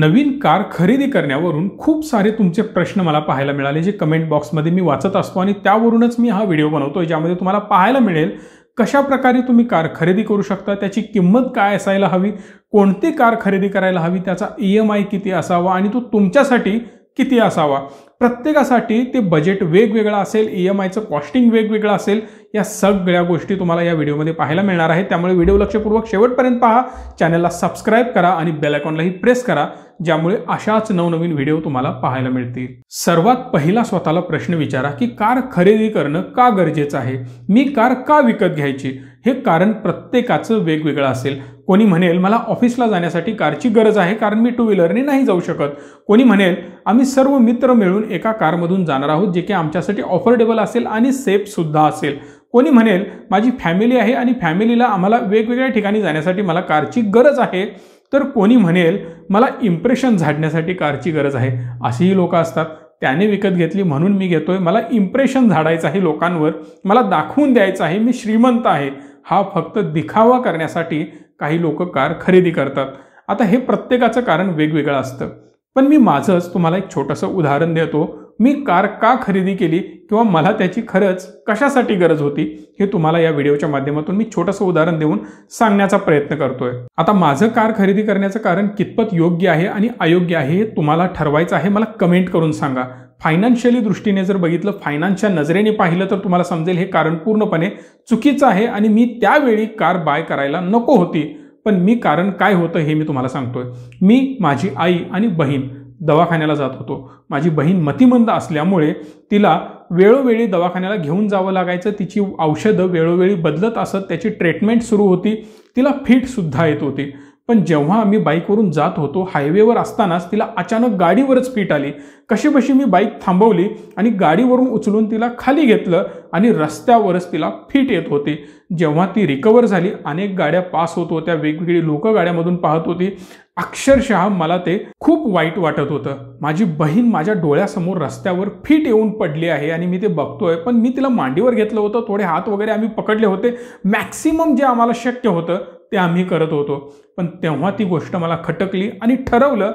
नवीन car खरेदी करण्यावरून खूप सारे तुमचे प्रश्न मला पाहायला मिळाले जे कमेंट बॉक्समध्ये मी वाचत असतो आणि त्यावरूनच मी हा व्हिडिओ बनवतो ज्यामध्ये तुम्हाला पाहायला मिळेल कशा प्रकारे तुम्ही कार खरेदी करू शकता त्याची किंमत काय असायला हवी कोणती कार खरेदी करायला हवी त्याचा ई एम आय किती असावा आणि तो तुमच्यासाठी किती असावा प्रत्येकासाठी ते बजेट वेगवेगळं असेल ई एम आयचं कॉस्टिंग वेगवेगळं असेल या सगळ्या गोष्टी तुम्हाला या व्हिडिओमध्ये पाहायला मिळणार आहेत त्यामुळे व्हिडिओ लक्षपूर्वक शेवटपर्यंत पहा चॅनलला सबस्क्राईब करा आणि अकाउंटलाही प्रेस करा ज्यामुळे अशाच नवनवीन व्हिडिओ तुम्हाला पाहायला मिळतील सर्वात पहिला स्वतःला प्रश्न विचारा की कार खरेदी करणं का गरजेचं आहे मी कार का विकत घ्यायची हे कारण प्रत्येकाचं वेगवेगळं असेल कोणी म्हणेल मला ऑफिसला जाण्यासाठी कारची गरज आहे कारण मी टू व्हीलरने नाही जाऊ शकत कोणी म्हणेल आम्ही सर्व मित्र मिळून एका कारमधून जाणार आहोत जे की आमच्यासाठी अफोर्डेबल असेल आणि सेफसुद्धा असेल कोणी म्हणेल माझी फॅमिली आहे आणि फॅमिलीला आम्हाला वेगवेगळ्या ठिकाणी जाण्यासाठी मला कारची गरज आहे तर कोणी म्हणेल मला इम्प्रेशन झाडण्यासाठी कारची गरज आहे अशीही लोकं असतात त्याने विकत घेतली म्हणून मी घेतोय मला इम्प्रेशन झाडायचं आहे लोकांवर मला दाखवून द्यायचं आहे मी श्रीमंत आहे हा फक्त दिखावा करण्यासाठी काही लोक कार खरेदी करतात आता हे प्रत्येकाचं कारण वेगवेगळं असतं पण मी माझंच तुम्हाला एक छोटंसं उदाहरण देतो मी कार का खरेदी केली किंवा मला त्याची खरंच कशासाठी गरज होती हे तुम्हाला या व्हिडिओच्या माध्यमातून मी छोटंसं उदाहरण देऊन सांगण्याचा प्रयत्न करतोय आता माझं कार खरेदी करण्याचं कारण कितपत योग्य आहे आणि अयोग्य आहे हे तुम्हाला ठरवायचं आहे मला कमेंट करून सांगा फायनान्शियली दृष्टीने जर बघितलं फायनान्सच्या नजरेने पाहिलं तर तुम्हाला समजेल हे कारण पूर्णपणे चुकीचं आहे आणि मी त्यावेळी कार बाय करायला नको होती पण मी कारण काय होतं हे मी तुम्हाला सांगतोय मी माझी आई आणि बहीण दवाखान्याला जात होतो माझी बहीण मतिमंद असल्यामुळे तिला वेळोवेळी दवाखान्याला घेऊन जावं लागायचं तिची औषधं वेळोवेळी बदलत असत त्याची ट्रीटमेंट सुरू होती तिला फिटसुद्धा येत होती पण जेव्हा आम्ही बाईकवरून जात होतो हायवेवर असतानाच तिला अचानक गाडीवरच फिट आली कशीबशी मी बाईक थांबवली आणि गाडीवरून उचलून तिला खाली घेतलं आणि रस्त्यावरच तिला फिट येत होते जेव्हा ती रिकवर झाली अनेक गाड्या पास होत होत्या वेगवेगळी लोक गाड्यामधून पाहत होती अक्षरशः मला ते खूप वाईट वाटत होतं माझी बहीण माझ्या डोळ्यासमोर रस्त्यावर फिट येऊन पडली आहे आणि मी ते बघतोय पण मी तिला मांडीवर घेतलं होतं थोडे हात वगैरे आम्ही पकडले होते मॅक्सिमम जे आम्हाला शक्य होतं ते आम्ही करत होतो पण तेव्हा ती गोष्ट मला खटकली आणि ठरवलं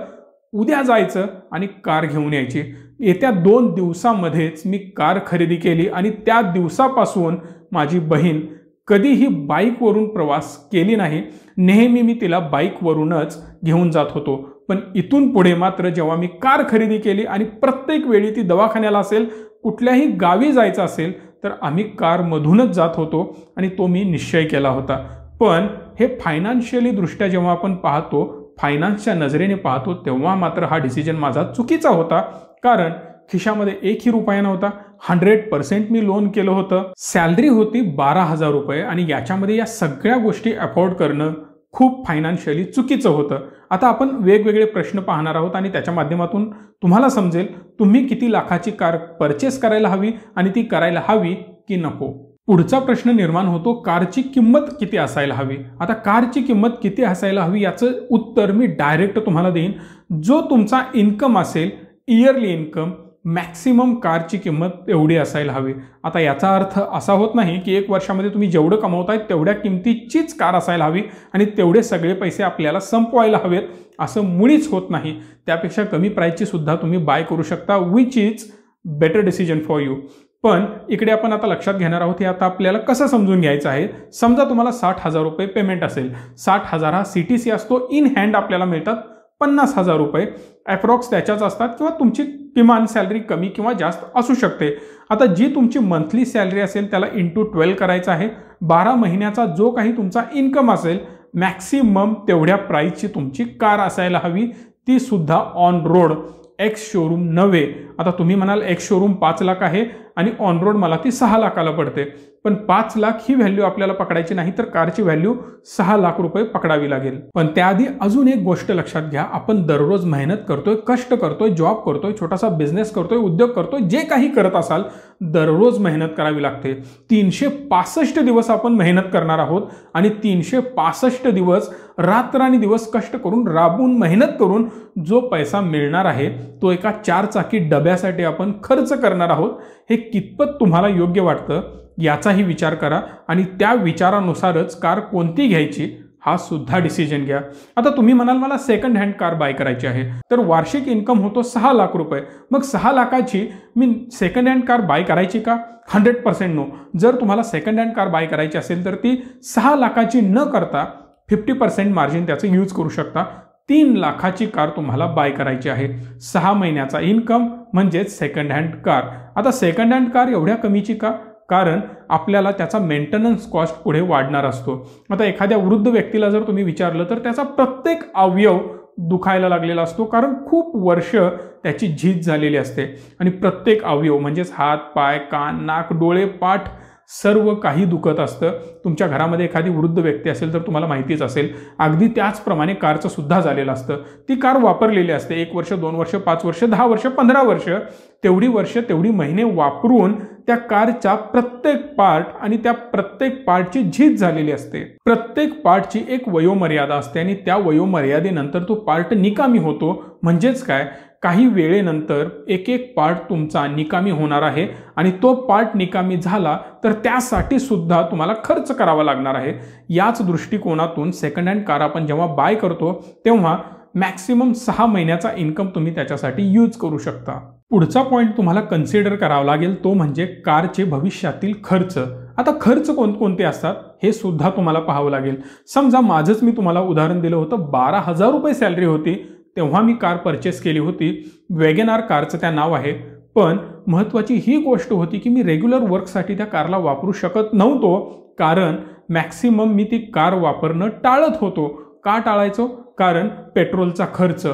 उद्या जायचं आणि कार घेऊन यायची येत्या दोन दिवसामध्येच मी कार खरेदी केली आणि त्या दिवसापासून माझी बहीण कधीही बाईकवरून प्रवास केली नाही नेहमी मी तिला बाईकवरूनच घेऊन जात होतो पण इथून पुढे मात्र जेव्हा मी कार खरेदी केली आणि प्रत्येक वेळी ती दवाखान्याला असेल कुठल्याही गावी जायचं असेल तर आम्ही कारमधूनच जात होतो आणि तो मी निश्चय केला होता पण हे फायनान्शियली दृष्ट्या जेव्हा आपण पाहतो फायनान्सच्या नजरेने पाहतो तेव्हा मात्र हा डिसिजन माझा चुकीचा होता कारण खिशामध्ये एकही रुपया नव्हता हंड्रेड पर्सेंट मी लोन केलं होतं सॅलरी होती बारा हजार रुपये आणि याच्यामध्ये या सगळ्या गोष्टी अफोर्ड करणं खूप फायनान्शियली चुकीचं होतं आता आपण वेगवेगळे प्रश्न पाहणार आहोत आणि त्याच्या माध्यमातून तुम्हाला समजेल तुम्ही किती लाखाची कार परचेस करायला हवी आणि ती करायला हवी की नको पुढचा प्रश्न निर्माण होतो कारची किंमत किती असायला हवी आता कारची किंमत किती असायला हवी याचं उत्तर मी डायरेक्ट तुम्हाला देईन जो तुमचा इन्कम असेल इयरली इन्कम मॅक्सिमम कारची किंमत एवढी असायला हवी आता याचा अर्थ असा होत नाही की एक वर्षामध्ये तुम्ही जेवढं कमवताय तेवढ्या किमतीचीच कार असायला हवी आणि तेवढे सगळे पैसे आपल्याला संपवायला हवेत असं मुळीच होत नाही त्यापेक्षा कमी प्राईसची सुद्धा तुम्ही बाय करू शकता which is better decision for you पण इकडे आपण आता लक्षात घेणार आहोत हे आता आपल्याला कसं समजून घ्यायचं आहे समजा तुम्हाला साठ हजार रुपये पेमेंट असेल साठ हजार हा सी टी सी असतो इन हँड आपल्याला मिळतात पन्नास हजार रुपये ॲप्रॉक्स त्याच्याच असतात किंवा तुमची किमान सॅलरी कमी किंवा जास्त असू शकते आता जी तुमची मंथली सॅलरी असेल त्याला टू ट्वेल्व करायचं आहे बारा महिन्याचा जो काही तुमचा इन्कम असेल मॅक्सिमम तेवढ्या प्राईसची तुमची कार असायला हवी ती सुद्धा ऑन रोड एक्स शोरूम नव्हे आता तुम्ही म्हणाल एक्स शोरूम पाच लाख आहे आणि ऑन रोड मला ती सहा लाखाला पडते पण पाच लाख ही व्हॅल्यू आपल्याला पकडायची नाही तर कारची व्हॅल्यू सहा लाख रुपये पकडावी लागेल पण त्याआधी अजून एक गोष्ट लक्षात घ्या आपण दररोज मेहनत करतोय कष्ट करतोय जॉब करतोय छोटासा बिझनेस करतोय उद्योग करतोय जे काही करत असाल दररोज मेहनत करावी लागते तीनशे पासष्ट दिवस आपण मेहनत करणार आहोत आणि तीनशे पासष्ट दिवस रात्र आणि दिवस कष्ट करून राबून मेहनत करून जो पैसा मिळणार आहे तो एका चारचाकी डब्यासाठी आपण खर्च करणार आहोत हे कितपत तुम्हाला योग्य वाटतं याचाही विचार करा आणि त्या विचारानुसारच कार कोणती घ्यायची हा सुद्धा डिसिजन घ्या आता तुम्ही म्हणाल मला सेकंड हँड कार बाय करायची आहे तर वार्षिक इन्कम होतो सहा लाख रुपये मग सहा लाखाची मी सेकंड हँड कार बाय करायची का हंड्रेड पर्सेंट नो जर तुम्हाला सेकंड हँड कार बाय करायची असेल तर ती सहा लाखाची न करता फिफ्टी पर्सेंट मार्जिन त्याचं यूज करू शकता तीन लाखाची कार तुम्हाला बाय करायची आहे सहा महिन्याचा इन्कम म्हणजेच सेकंड हँड कार आता सेकंड हँड कार एवढ्या कमीची का कारण आपल्याला त्याचा मेंटेनन्स कॉस्ट पुढे वाढणार असतो आता एखाद्या वृद्ध व्यक्तीला जर तुम्ही विचारलं तर त्याचा प्रत्येक अवयव दुखायला लागलेला असतो कारण खूप वर्ष त्याची झीज झालेली असते आणि प्रत्येक अवयव म्हणजेच हात पाय कान नाक डोळे पाठ सर्व काही दुखत असतं तुमच्या घरामध्ये एखादी वृद्ध व्यक्ती असेल तर तुम्हाला माहितीच असेल अगदी त्याचप्रमाणे कारचं सुद्धा झालेलं असतं ती कार वापरलेली असते एक वर्ष दोन वर्ष पाच वर्ष दहा वर्ष पंधरा वर्ष तेवढी वर्ष तेवढी महिने वापरून त्या कारच्या प्रत्येक पार्ट आणि त्या प्रत्येक पार्टची झीज झालेली असते प्रत्येक पार्टची एक वयोमर्यादा असते आणि त्या वयोमर्यादेनंतर तो पार्ट निकामी होतो म्हणजेच काय काही वेळेनंतर एक एक पार्ट तुमचा निकामी होणार आहे आणि तो पार्ट निकामी झाला तर त्यासाठी सुद्धा तुम्हाला खर्च करावा लागणार आहे याच दृष्टिकोनातून सेकंड हँड कार आपण जेव्हा बाय करतो तेव्हा मॅक्सिमम सहा महिन्याचा इन्कम तुम्ही त्याच्यासाठी यूज करू शकता पुढचा पॉईंट तुम्हाला कन्सिडर करावा लागेल तो म्हणजे कारचे भविष्यातील खर्च आता खर्च कोणकोणते असतात हे सुद्धा तुम्हाला पाहावं लागेल समजा माझंच मी तुम्हाला उदाहरण दिलं होतं बारा हजार रुपये सॅलरी होती तेव्हा मी कार परचेस केली होती वेगेनार आर कारचं त्या नाव आहे पण महत्त्वाची ही गोष्ट होती की मी रेग्युलर वर्कसाठी त्या कारला वापरू शकत नव्हतो कारण मॅक्सिमम मी ती कार वापरणं टाळत होतो का टाळायचो कारण पेट्रोलचा खर्च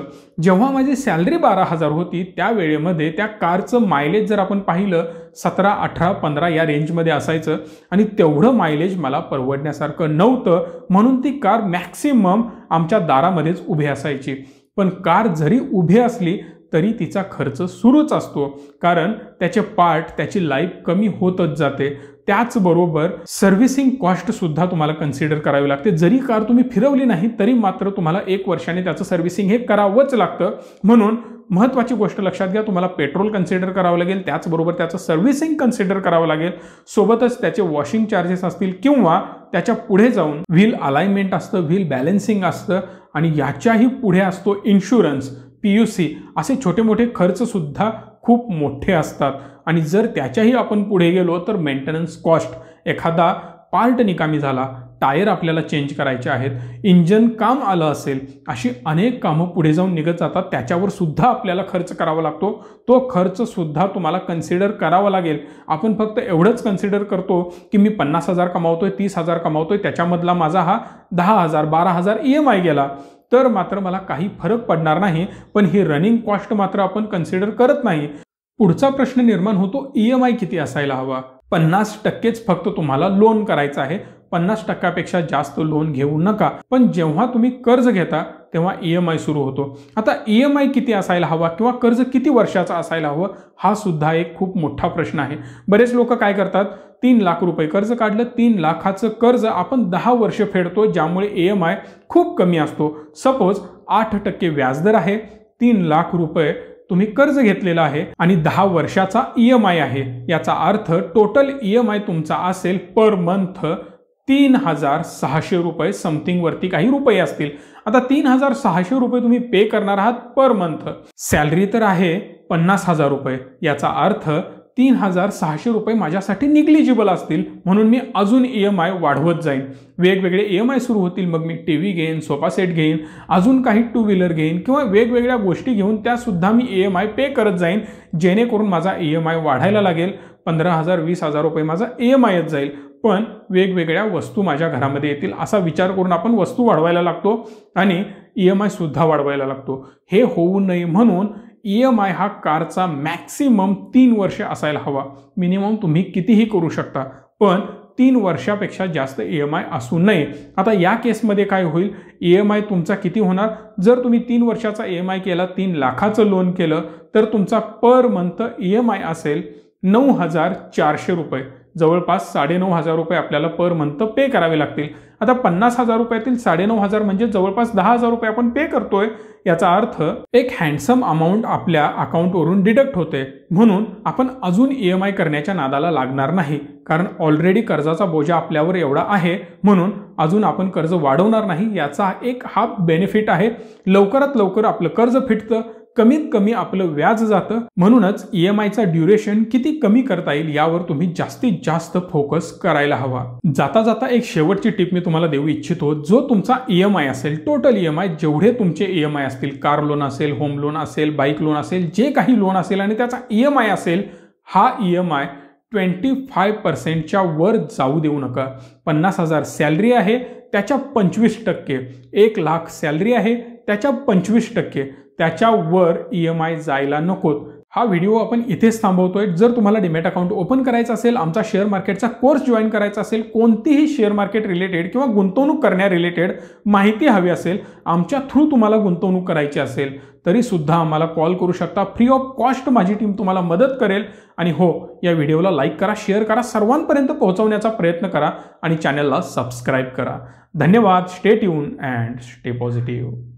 जेव्हा माझी सॅलरी बारा हजार होती त्या वेळेमध्ये त्या कारचं मायलेज जर आपण पाहिलं सतरा अठरा पंधरा या रेंजमध्ये असायचं आणि तेवढं मायलेज मला परवडण्यासारखं नव्हतं म्हणून ती कार मॅक्सिमम आमच्या दारामध्येच उभी असायची पण कार जरी उभी असली तरी तिचा खर्च सुरूच असतो कारण त्याचे पार्ट त्याची लाईफ कमी होतच जाते त्याचबरोबर सर्व्हिसिंग कॉस्टसुद्धा तुम्हाला कन्सिडर करावी लागते जरी कार तुम्ही फिरवली नाही तरी मात्र तुम्हाला एक वर्षाने त्याचं सर्व्हिसिंग हे करावंच लागतं म्हणून महत्त्वाची गोष्ट लक्षात घ्या तुम्हाला पेट्रोल कन्सिडर करावं लागेल त्याचबरोबर त्याचं सर्व्हिसिंग कन्सिडर करावं लागेल सोबतच त्याचे वॉशिंग चार्जेस असतील किंवा त्याच्या पुढे जाऊन व्हील अलाइनमेंट असतं व्हील बॅलेन्सिंग असतं आणि याच्याही पुढे असतो इन्शुरन्स पी यू सी असे छोटे मोठे खर्चसुद्धा खूप मोठे असतात आणि जर त्याच्याही आपण पुढे गेलो तर मेंटेनन्स कॉस्ट एखादा पार्ट निकामी झाला टायर आपल्याला चेंज करायचे आहेत इंजन काम आलं असेल अशी अनेक कामं पुढे जाऊन निघत जातात त्याच्यावर सुद्धा आपल्याला खर्च करावा लागतो तो खर्च सुद्धा तुम्हाला कन्सिडर करावा लागेल आपण फक्त एवढंच कन्सिडर करतो की मी पन्नास हजार कमावतोय तीस हजार कमावतोय त्याच्यामधला माझा हा दहा हजार बारा हजार ई एम आय गेला तर मात्र मला काही फरक पडणार नाही पण ही रनिंग कॉस्ट मात्र आपण कन्सिडर करत नाही पुढचा प्रश्न निर्माण होतो ई e किती असायला हवा पन्नास टक्केच फक्त तुम्हाला लोन करायचं आहे पन्नास टक्क्यापेक्षा जास्त लोन घेऊ नका पण जेव्हा तुम्ही कर्ज घेता तेव्हा ई एम आय सुरू होतो आता ई एम आय किती असायला हवा किंवा कर्ज किती वर्षाचा असायला हवं हा सुद्धा एक खूप मोठा प्रश्न आहे बरेच लोक काय करतात तीन लाख रुपये कर्ज काढलं तीन लाखाचं कर्ज आपण दहा वर्ष फेडतो ज्यामुळे ई एम आय खूप कमी असतो सपोज आठ टक्के व्याजदर आहे तीन लाख रुपये तुम्ही कर्ज घेतलेला आहे आणि दहा वर्षाचा ई एम आय आहे याचा अर्थ टोटल ई एम आय तुमचा असेल पर मंथ तीन हजार सहाशे रुपये समथिंगवरती काही रुपये असतील आता तीन हजार सहाशे रुपये तुम्ही पे करणार आहात पर मंथ सॅलरी तर आहे पन्नास हजार रुपये याचा अर्थ तीन हजार सहाशे रुपये माझ्यासाठी निग्लिजिबल असतील म्हणून मी अजून ई एम आय वाढवत जाईन वेगवेगळे ई एम आय सुरू होतील मग मी टी व्ही घेईन सोफा सेट घेईन अजून काही टू व्हीलर घेईन किंवा वेगवेगळ्या गोष्टी घेऊन त्यासुद्धा मी ई एम आय पे करत जाईन जेणेकरून माझा ई एम आय वाढायला लागेल पंधरा हजार वीस हजार रुपये माझा ई एम आयच जाईल पण वेगवेगळ्या वस्तू माझ्या घरामध्ये येतील असा विचार करून आपण वस्तू वाढवायला लागतो आणि ई e एम आयसुद्धा वाढवायला लागतो हे होऊ नये म्हणून ई एम आय हा कारचा मॅक्सिमम तीन वर्ष असायला हवा मिनिमम तुम्ही कितीही करू शकता पण तीन वर्षापेक्षा जास्त ई एम आय असू नये आता या केसमध्ये काय होईल ई एम आय तुमचा किती होणार जर तुम्ही तीन वर्षाचा ई एम आय केला तीन लाखाचं लोन केलं तर तुमचा per month E M I असेल नऊ हजार चारशे रुपये जवळपास साडेनऊ हजार रुपये आपल्याला पर मंथ पे करावे लागतील आता पन्नास हजार रुपयातील साडेनऊ हजार म्हणजे जवळपास दहा हजार रुपये आपण पे करतोय याचा अर्थ एक हँडसम अमाऊंट आपल्या अकाउंटवरून डिडक्ट होते म्हणून आपण अजून ई एम आय करण्याच्या नादाला लागणार नाही कारण ऑलरेडी कर्जाचा बोजा आपल्यावर एवढा आहे म्हणून अजून आपण कर्ज वाढवणार नाही याचा एक हा बेनिफिट आहे लवकरात लवकर आपलं कर्ज फिटतं कमीत कमी आपलं व्याज जातं म्हणूनच ई एम आयचा ड्युरेशन किती कमी करता येईल यावर तुम्ही जास्तीत जास्त फोकस करायला हवा जाता जाता एक शेवटची टिप मी तुम्हाला देऊ इच्छितो जो तुमचा ई एम आय असेल टोटल ई एम आय जेवढे तुमचे ई एम आय असतील कार लोन असेल होम लोन असेल बाईक लोन असेल जे काही लोन असेल आणि त्याचा ई एम आय असेल हा E M I twenty five पर्सेंटच्या वर जाऊ देऊ नका पन्नास हजार सॅलरी आहे त्याच्या पंचवीस टक्के एक लाख सॅलरी आहे त्याच्या पंचवीस टक्के त्याच्यावर ई एम आय जायला नकोत हा व्हिडिओ आपण इथेच थांबवतोय जर तुम्हाला डिमेट अकाउंट ओपन करायचं असेल आमचा शेअर मार्केटचा कोर्स जॉईन करायचा असेल कोणतीही शेअर मार्केट रिलेटेड किंवा गुंतवणूक करण्या रिलेटेड माहिती हवी असेल आमच्या थ्रू तुम्हाला गुंतवणूक करायची असेल तरीसुद्धा आम्हाला कॉल करू शकता फ्री ऑफ कॉस्ट माझी टीम तुम्हाला मदत करेल आणि हो या व्हिडिओला लाईक करा शेअर करा सर्वांपर्यंत पोहोचवण्याचा प्रयत्न करा आणि चॅनलला सबस्क्राईब करा धन्यवाद stay tuned and stay positive